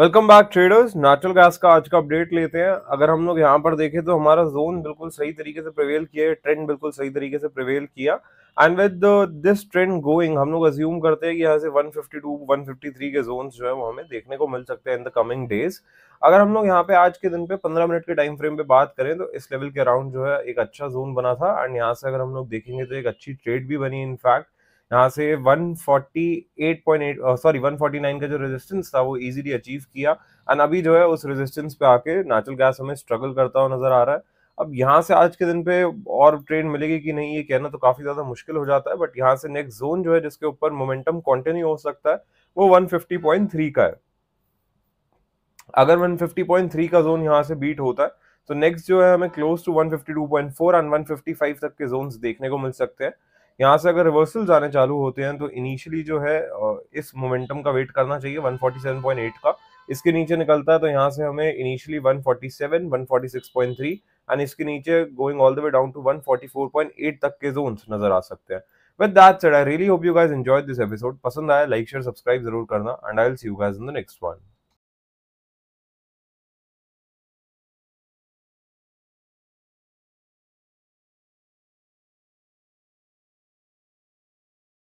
welcome back traders natural gas का आज का अपडेट लेते हैं अगर हम लोग यहाँ पर देखें तो हमारा जोन बिल्कुल सही तरीके से प्रिवेल किया है ट्रेंड बिल्कुल सही तरीके से प्रिवेल किया and with this trend going हम लोग अज्यूम करते हैं कि यहाँ से 152, 153 के जोन जो है वो हमें देखने को मिल सकते हैं इन द कमिंग डेज अगर हम लोग यहाँ पे आज के दिन पे 15 मिनट के टाइम फ्रेम पे बात करें तो इस लेवल के अराउंड जो है एक अच्छा जोन बना था एंड यहाँ से अगर हम लोग देखेंगे तो एक अच्छी ट्रेड भी बनी इनफैक्ट यहाँ से 148.8 सॉरी 149 का जो रेजिस्टेंस था वो इजीली अचीव किया एंड अभी जो है उस रेजिस्टेंस पे आके नेचुरल गैस हमें स्ट्रगल करता हुआ नजर आ रहा है अब यहाँ से आज के दिन पे और ट्रेन मिलेगी कि नहीं ये कहना तो काफी ज्यादा मुश्किल हो जाता है बट यहाँ से नेक्स्ट जोन जो है जिसके ऊपर मोमेंटम कंटिन्यू हो सकता है वो 150.3 का है अगर 150.3 का जोन यहाँ से बीट होता है तो नेक्स्ट जो है हमें क्लोज टू 152.4 एंड 155 तक के जोन देखने को मिल सकते हैं यहाँ से अगर रिवर्सल जाने चालू होते हैं तो इनिशियली जो है इस मोमेंटम का वेट करना चाहिए 147.8 का इसके नीचे निकलता है तो यहाँ से हमें इनिशियली 147, 146.3 एंड इसके नीचे going all the way down to 144.8 तक के जोन नजर आ सकते हैं with that said I really hope you guys enjoyed this episode पसंद आया लाइक शेयर सब्सक्राइब जरूर करना and I will see you guys in the next one